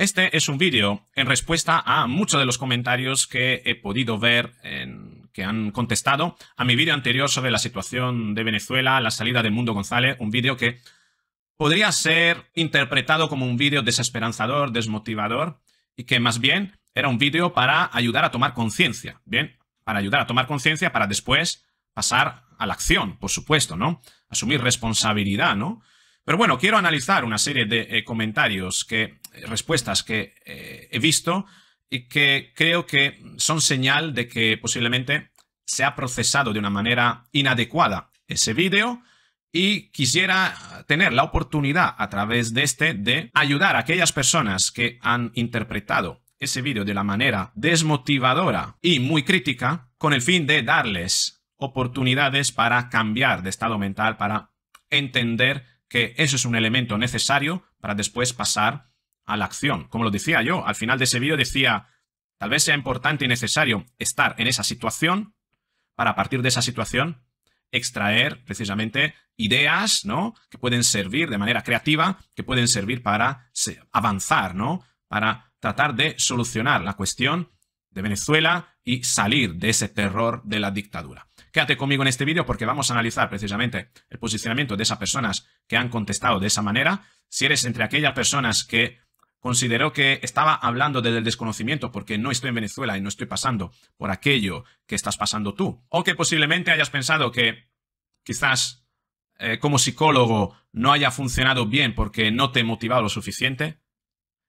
Este es un vídeo en respuesta a muchos de los comentarios que he podido ver que han contestado a mi vídeo anterior sobre la situación de Venezuela, la salida del Mundo González, un vídeo que podría ser interpretado como un vídeo desesperanzador, desmotivador, y que más bien era un vídeo para ayudar a tomar conciencia, ¿bien? Para ayudar a tomar conciencia para después pasar a la acción, por supuesto, ¿no? Asumir responsabilidad, ¿no? Pero bueno, quiero analizar una serie de eh, comentarios, que, eh, respuestas que eh, he visto y que creo que son señal de que posiblemente se ha procesado de una manera inadecuada ese vídeo y quisiera tener la oportunidad a través de este de ayudar a aquellas personas que han interpretado ese vídeo de la manera desmotivadora y muy crítica con el fin de darles oportunidades para cambiar de estado mental, para entender que eso es un elemento necesario para después pasar a la acción. Como lo decía yo, al final de ese vídeo decía, tal vez sea importante y necesario estar en esa situación para a partir de esa situación extraer precisamente ideas, ¿no? Que pueden servir de manera creativa, que pueden servir para avanzar, ¿no? Para tratar de solucionar la cuestión de Venezuela y salir de ese terror de la dictadura. Quédate conmigo en este vídeo porque vamos a analizar precisamente el posicionamiento de esas personas que han contestado de esa manera. Si eres entre aquellas personas que consideró que estaba hablando desde el desconocimiento porque no estoy en Venezuela y no estoy pasando por aquello que estás pasando tú, o que posiblemente hayas pensado que quizás eh, como psicólogo no haya funcionado bien porque no te he motivado lo suficiente,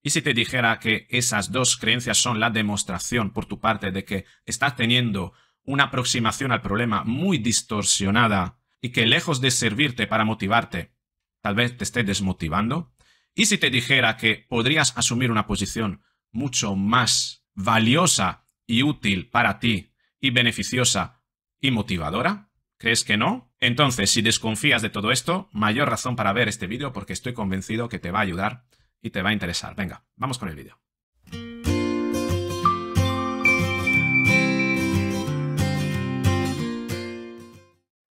¿Y si te dijera que esas dos creencias son la demostración por tu parte de que estás teniendo una aproximación al problema muy distorsionada y que lejos de servirte para motivarte, tal vez te esté desmotivando? ¿Y si te dijera que podrías asumir una posición mucho más valiosa y útil para ti y beneficiosa y motivadora? ¿Crees que no? Entonces, si desconfías de todo esto, mayor razón para ver este vídeo porque estoy convencido que te va a ayudar y te va a interesar. Venga, vamos con el vídeo.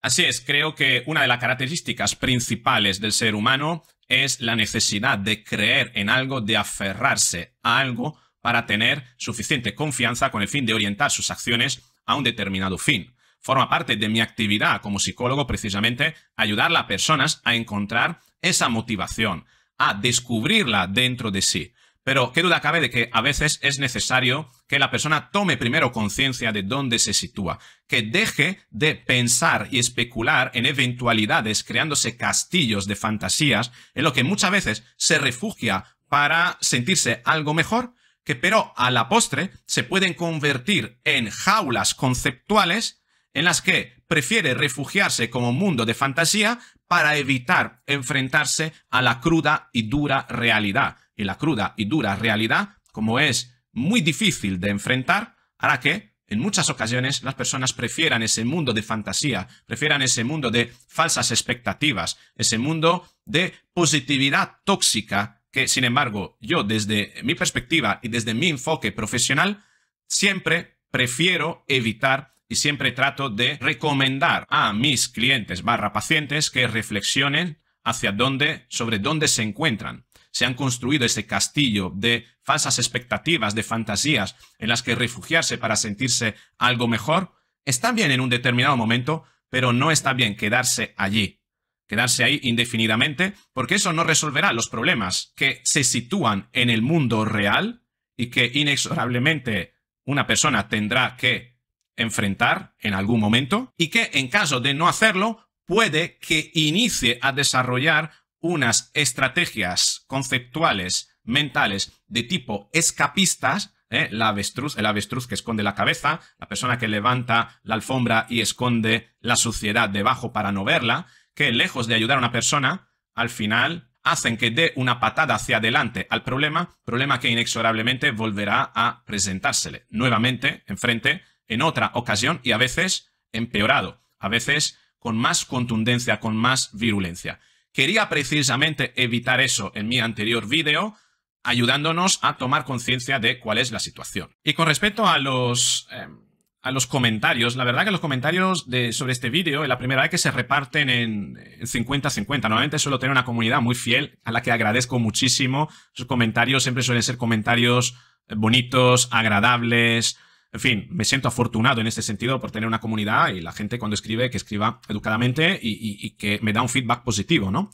Así es, creo que una de las características principales del ser humano es la necesidad de creer en algo, de aferrarse a algo para tener suficiente confianza con el fin de orientar sus acciones a un determinado fin. Forma parte de mi actividad como psicólogo precisamente ayudar a las personas a encontrar esa motivación, a descubrirla dentro de sí. Pero qué duda cabe de que a veces es necesario que la persona tome primero conciencia de dónde se sitúa, que deje de pensar y especular en eventualidades creándose castillos de fantasías en lo que muchas veces se refugia para sentirse algo mejor, que pero a la postre se pueden convertir en jaulas conceptuales en las que prefiere refugiarse como mundo de fantasía para evitar enfrentarse a la cruda y dura realidad y la cruda y dura realidad, como es muy difícil de enfrentar, hará que en muchas ocasiones las personas prefieran ese mundo de fantasía, prefieran ese mundo de falsas expectativas, ese mundo de positividad tóxica que, sin embargo, yo desde mi perspectiva y desde mi enfoque profesional, siempre prefiero evitar y siempre trato de recomendar a mis clientes barra pacientes que reflexionen hacia dónde, sobre dónde se encuentran, se han construido ese castillo de falsas expectativas, de fantasías en las que refugiarse para sentirse algo mejor, está bien en un determinado momento, pero no está bien quedarse allí, quedarse ahí indefinidamente, porque eso no resolverá los problemas que se sitúan en el mundo real y que inexorablemente una persona tendrá que enfrentar en algún momento y que en caso de no hacerlo puede que inicie a desarrollar unas estrategias conceptuales, mentales, de tipo escapistas, ¿eh? avestruz, el avestruz que esconde la cabeza, la persona que levanta la alfombra y esconde la suciedad debajo para no verla, que lejos de ayudar a una persona, al final hacen que dé una patada hacia adelante al problema, problema que inexorablemente volverá a presentársele nuevamente enfrente en otra ocasión y a veces empeorado, a veces con más contundencia, con más virulencia. Quería precisamente evitar eso en mi anterior vídeo, ayudándonos a tomar conciencia de cuál es la situación. Y con respecto a los... Em, a los comentarios. La verdad que los comentarios de, sobre este vídeo es la primera vez que se reparten en 50-50. Normalmente suelo tener una comunidad muy fiel a la que agradezco muchísimo. Sus comentarios siempre suelen ser comentarios bonitos, agradables, en fin, me siento afortunado en este sentido por tener una comunidad y la gente cuando escribe que escriba educadamente y, que me da un feedback positivo, ¿no?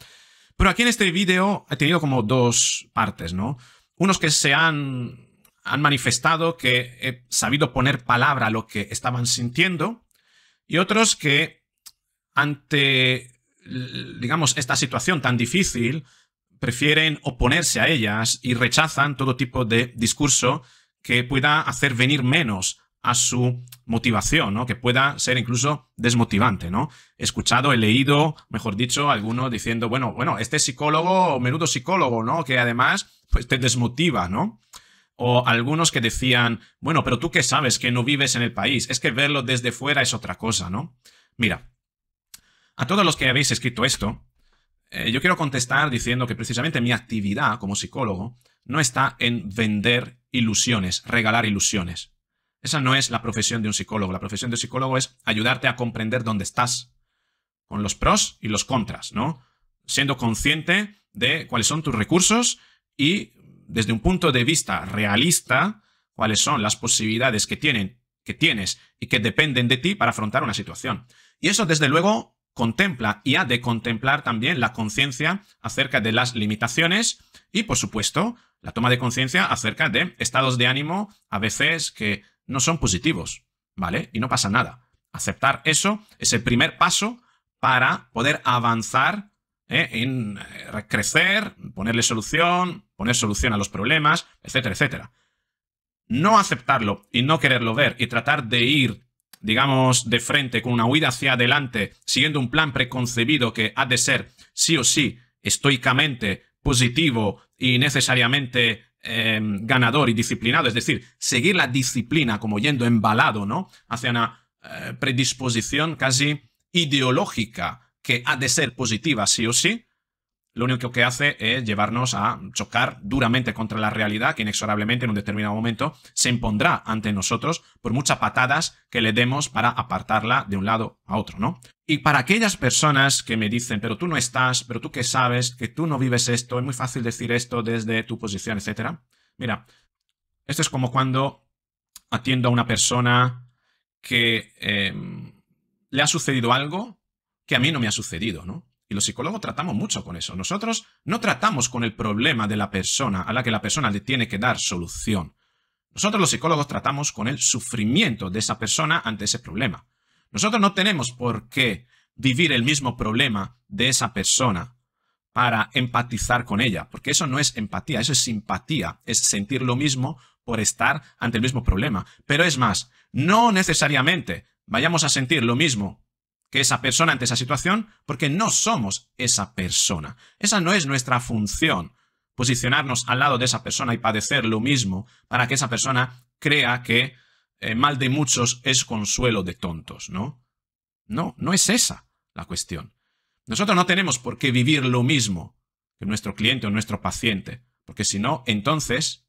Pero aquí en este vídeo he tenido como dos partes, ¿no? Unos que se han, han manifestado que he sabido poner palabra a lo que estaban sintiendo y otros que ante, digamos, esta situación tan difícil, prefieren oponerse a ellas y rechazan todo tipo de discurso que pueda hacer venir menos a su motivación, ¿no? Que pueda ser incluso desmotivante, ¿no? He escuchado, he leído, mejor dicho, algunos diciendo, bueno, bueno, este psicólogo, menudo psicólogo, ¿no? Que además, pues te desmotiva, ¿no? O algunos que decían, bueno, pero tú qué sabes que no vives en el país, es que verlo desde fuera es otra cosa, ¿no? Mira, a todos los que habéis escrito esto, eh, yo quiero contestar diciendo que precisamente mi actividad como psicólogo no está en vender ilusiones, regalar ilusiones. Esa no es la profesión de un psicólogo. La profesión de un psicólogo es ayudarte a comprender dónde estás, con los pros y los contras, ¿no? Siendo consciente de cuáles son tus recursos y desde un punto de vista realista, cuáles son las posibilidades que, tienen, que tienes y que dependen de ti para afrontar una situación. Y eso, desde luego, contempla y ha de contemplar también la conciencia acerca de las limitaciones y, por supuesto, la toma de conciencia acerca de estados de ánimo a veces que no son positivos, ¿vale? Y no pasa nada. Aceptar eso es el primer paso para poder avanzar ¿eh? en eh, crecer, ponerle solución, poner solución a los problemas, etcétera, etcétera. No aceptarlo y no quererlo ver y tratar de ir, digamos, de frente con una huida hacia adelante, siguiendo un plan preconcebido que ha de ser sí o sí estoicamente positivo, y necesariamente em, ganador y disciplinado, es decir, seguir la disciplina como yendo embalado, ¿no? Hacia una eh, predisposición casi ideológica que ha de ser positiva sí o sí, lo único que hace es llevarnos a chocar duramente contra la realidad que inexorablemente en un determinado momento se impondrá ante nosotros por muchas patadas que le demos para apartarla de un lado a otro, ¿no? Y para aquellas personas que me dicen, pero tú no estás, pero tú qué sabes, que tú no vives esto, es muy fácil decir esto desde tu posición, etc. Mira, esto es como cuando atiendo a una persona que em, le ha sucedido algo que a mí no me ha sucedido, ¿no? Y los psicólogos tratamos mucho con eso. Nosotros no tratamos con el problema de la persona a la que la persona le tiene que dar solución. Nosotros los psicólogos tratamos con el sufrimiento de esa persona ante ese problema. Nosotros no tenemos por qué vivir el mismo problema de esa persona para empatizar con ella, porque eso no es empatía, eso es simpatía, es sentir lo mismo por estar ante el mismo problema. Pero es más, no necesariamente vayamos a sentir lo mismo que esa persona ante esa situación, porque no somos esa persona. Esa no es nuestra función, posicionarnos al lado de esa persona y padecer lo mismo para que esa persona crea que eh, mal de muchos es consuelo de tontos, ¿no? No, no es esa la cuestión. Nosotros no tenemos por qué vivir lo mismo que nuestro cliente o nuestro paciente, porque si no, entonces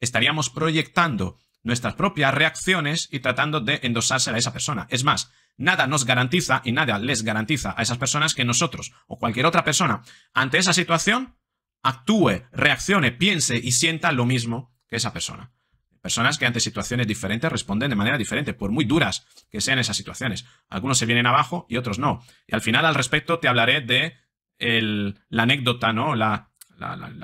estaríamos proyectando nuestras propias reacciones y tratando de endosársela a esa persona. Es más, nada nos garantiza y nada les garantiza a esas personas que nosotros o cualquier otra persona ante esa situación actúe, reaccione, piense y sienta lo mismo que esa persona. Personas que ante situaciones diferentes responden de manera diferente, por muy duras que sean esas situaciones. Algunos se vienen abajo y otros no. Y al final al respecto te hablaré de la anécdota, ¿no? la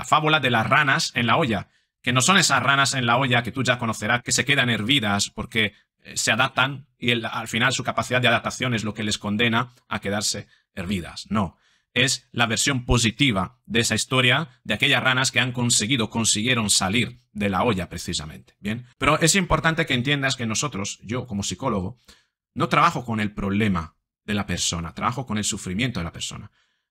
fábula de las ranas en la olla que no son esas ranas en la olla que tú ya conocerás, que se quedan hervidas porque eh, se adaptan y al final su capacidad de adaptación es lo que les condena a quedarse hervidas. No, es la versión positiva de esa historia de aquellas ranas que han conseguido, consiguieron salir de la olla precisamente. Bien, pero es importante que entiendas que nosotros, yo como psicólogo, no trabajo con el problema de la persona, trabajo con el sufrimiento de la persona.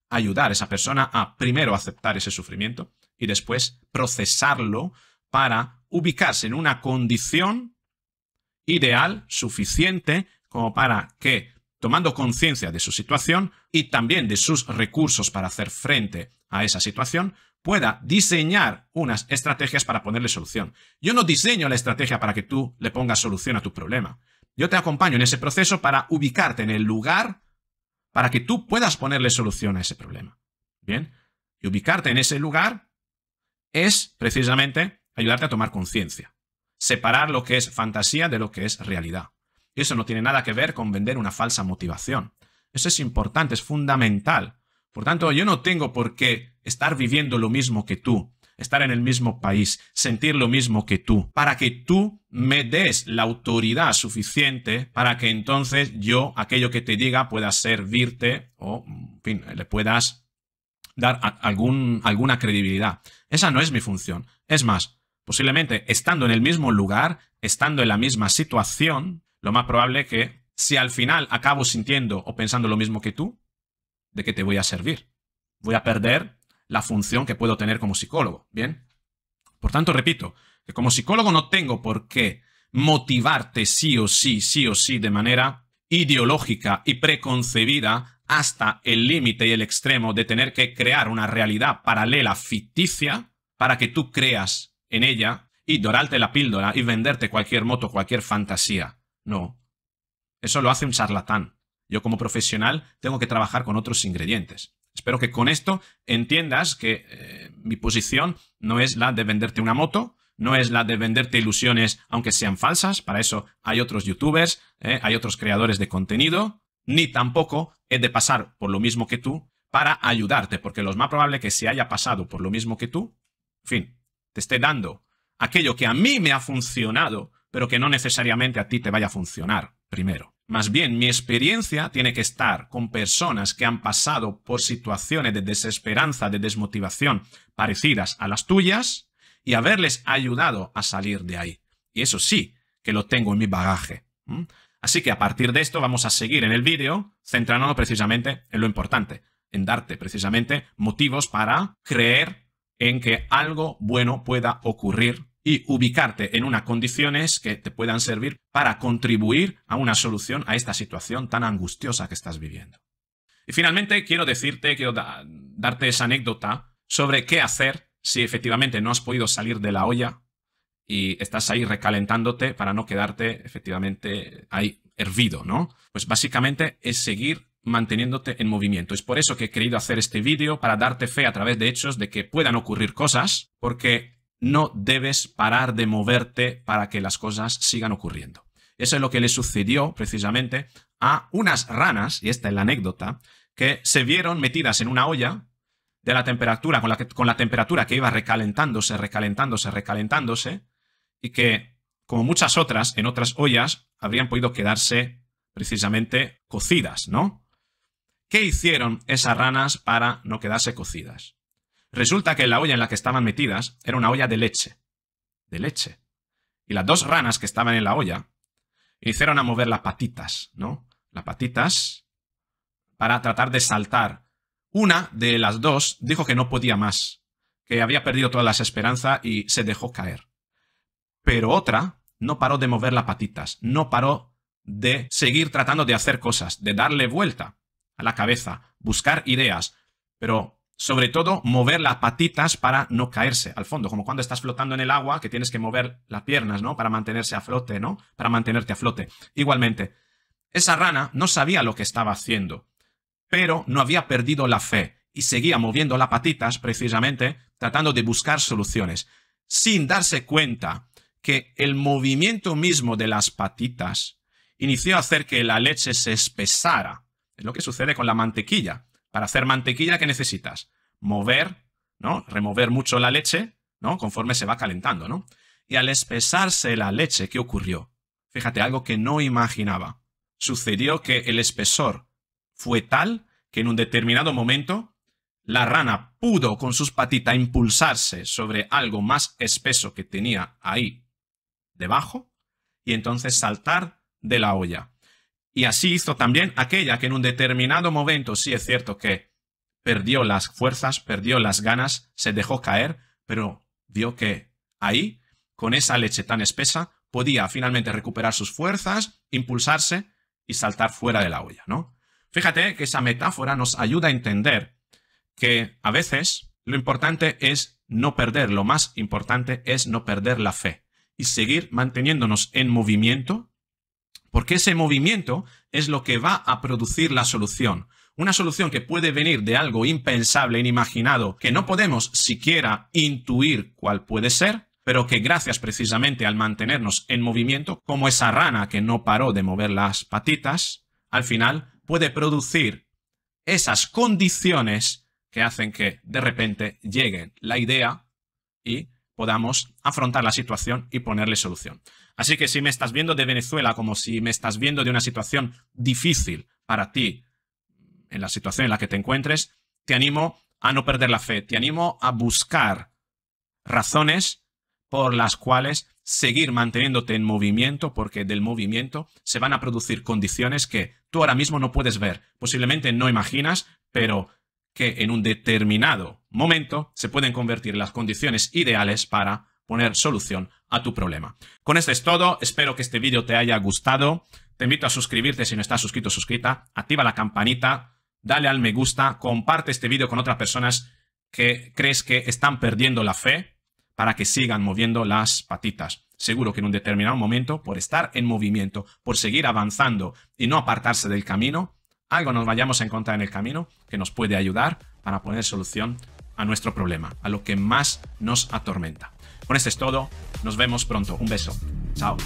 Ayudar a esa persona a primero aceptar ese sufrimiento y después procesarlo para ubicarse en una condición ideal, suficiente, como para que, tomando conciencia de su situación y también de sus recursos para hacer frente a esa situación, pueda diseñar unas estrategias para ponerle solución. Yo no diseño la estrategia para que tú le pongas solución a tu problema. Yo te acompaño en ese proceso para ubicarte en el lugar para que tú puedas ponerle solución a ese problema. ¿Bien? Y ubicarte en ese lugar es precisamente ayudarte a tomar conciencia separar lo que es fantasía de lo que es realidad. eso no tiene nada que ver con vender una falsa motivación. Eso es importante, es fundamental. Por tanto, yo no tengo por qué estar viviendo lo mismo que tú, estar en el mismo país, sentir lo mismo que tú, para que tú me des la autoridad suficiente para que entonces yo aquello que te diga pueda servirte o, en fin, le puedas dar algún, alguna credibilidad. Esa no es mi función. Es más, Posiblemente estando en el mismo lugar, estando en la misma situación, lo más probable es que si al final acabo sintiendo o pensando lo mismo que tú, ¿de qué te voy a servir? Voy a perder la función que puedo tener como psicólogo, ¿bien? Por tanto, repito, que como psicólogo no tengo por qué motivarte sí o sí, sí o sí, de manera ideológica y preconcebida hasta el límite y el extremo de tener que crear una realidad paralela ficticia para que tú creas en ella y dorarte la píldora y venderte cualquier moto, cualquier fantasía. No. Eso lo hace un charlatán. Yo como profesional tengo que trabajar con otros ingredientes. Espero que con esto entiendas que eh, mi posición no es la de venderte una moto, no es la de venderte ilusiones aunque sean falsas, para eso hay otros youtubers, eh, hay otros creadores de contenido, ni tampoco es de pasar por lo mismo que tú para ayudarte, porque lo más probable que se haya pasado por lo mismo que tú, en fin, te esté dando aquello que a mí me ha funcionado, pero que no necesariamente a ti te vaya a funcionar primero. Más bien, mi experiencia tiene que estar con personas que han pasado por situaciones de desesperanza, de desmotivación parecidas a las tuyas y haberles ayudado a salir de ahí. Y eso sí, que lo tengo en mi bagaje. Así que a partir de esto vamos a seguir en el vídeo centrándonos precisamente en lo importante, en darte precisamente motivos para creer en que algo bueno pueda ocurrir y ubicarte en unas condiciones que te puedan servir para contribuir a una solución a esta situación tan angustiosa que estás viviendo. Y finalmente quiero decirte, quiero darte esa anécdota sobre qué hacer si efectivamente no has podido salir de la olla y estás ahí recalentándote para no quedarte efectivamente ahí hervido, ¿no? Pues básicamente es seguir manteniéndote en movimiento. Es por eso que he querido hacer este vídeo, para darte fe a través de hechos de que puedan ocurrir cosas, porque no debes parar de moverte para que las cosas sigan ocurriendo. Eso es lo que le sucedió precisamente a unas ranas, y esta es la anécdota, que se vieron metidas en una olla de la temperatura, con la, con la temperatura que iba recalentándose, recalentándose, recalentándose, y que, como muchas otras, en otras ollas, habrían podido quedarse precisamente cocidas, ¿no? ¿Qué hicieron esas ranas para no quedarse cocidas? Resulta que la olla en la que estaban metidas era una olla de leche. De leche. Y las dos ranas que estaban en la olla hicieron a mover las patitas, ¿no? Las patitas para tratar de saltar. Una de las dos dijo que no podía más, que había perdido todas las esperanzas y se dejó caer. Pero otra no paró de mover las patitas, no paró de seguir tratando de hacer cosas, de darle vuelta la cabeza, buscar ideas, pero sobre todo mover las patitas para no caerse al fondo, como cuando estás flotando en el agua, que tienes que mover las piernas, ¿no? Para mantenerse a flote, ¿no? Para mantenerte a flote. Igualmente, esa rana no sabía lo que estaba haciendo, pero no había perdido la fe y seguía moviendo las patitas precisamente tratando de buscar soluciones, sin darse cuenta que el movimiento mismo de las patitas inició a hacer que la leche se espesara es lo que sucede con la mantequilla. Para hacer mantequilla, ¿qué necesitas? Mover, ¿no? Remover mucho la leche, ¿no? Conforme se va calentando, ¿no? Y al espesarse la leche, ¿qué ocurrió? Fíjate, algo que no imaginaba. Sucedió que el espesor fue tal que en un determinado momento la rana pudo con sus patitas impulsarse sobre algo más espeso que tenía ahí debajo y entonces saltar de la olla y así hizo también aquella que en un determinado momento sí es cierto que perdió las fuerzas, perdió las ganas, se dejó caer, pero vio que ahí, con esa leche tan espesa, podía finalmente recuperar sus fuerzas, impulsarse y saltar fuera de la olla, ¿no? Fíjate que esa metáfora nos ayuda a entender que a veces lo importante es no perder, lo más importante es no perder la fe y seguir manteniéndonos en movimiento porque ese movimiento es lo que va a producir la solución. Una solución que puede venir de algo impensable, inimaginado, que no podemos siquiera intuir cuál puede ser, pero que gracias precisamente al mantenernos en movimiento, como esa rana que no paró de mover las patitas, al final puede producir esas condiciones que hacen que de repente llegue la idea y podamos afrontar la situación y ponerle solución. Así que si me estás viendo de Venezuela, como si me estás viendo de una situación difícil para ti, en la situación en la que te encuentres, te animo a no perder la fe, te animo a buscar razones por las cuales seguir manteniéndote en movimiento, porque del movimiento se van a producir condiciones que tú ahora mismo no puedes ver, posiblemente no imaginas, pero que en un determinado momento se pueden convertir en las condiciones ideales para poner solución a tu problema. Con esto es todo, espero que este vídeo te haya gustado. Te invito a suscribirte si no estás suscrito o suscrita, activa la campanita, dale al me gusta, comparte este vídeo con otras personas que crees que están perdiendo la fe para que sigan moviendo las patitas. Seguro que en un determinado momento, por estar en movimiento, por seguir avanzando y no apartarse del camino, algo nos vayamos a encontrar en el camino que nos puede ayudar para poner solución a nuestro problema, a lo que más nos atormenta. Con esto es todo. Nos vemos pronto. Un beso. Chao.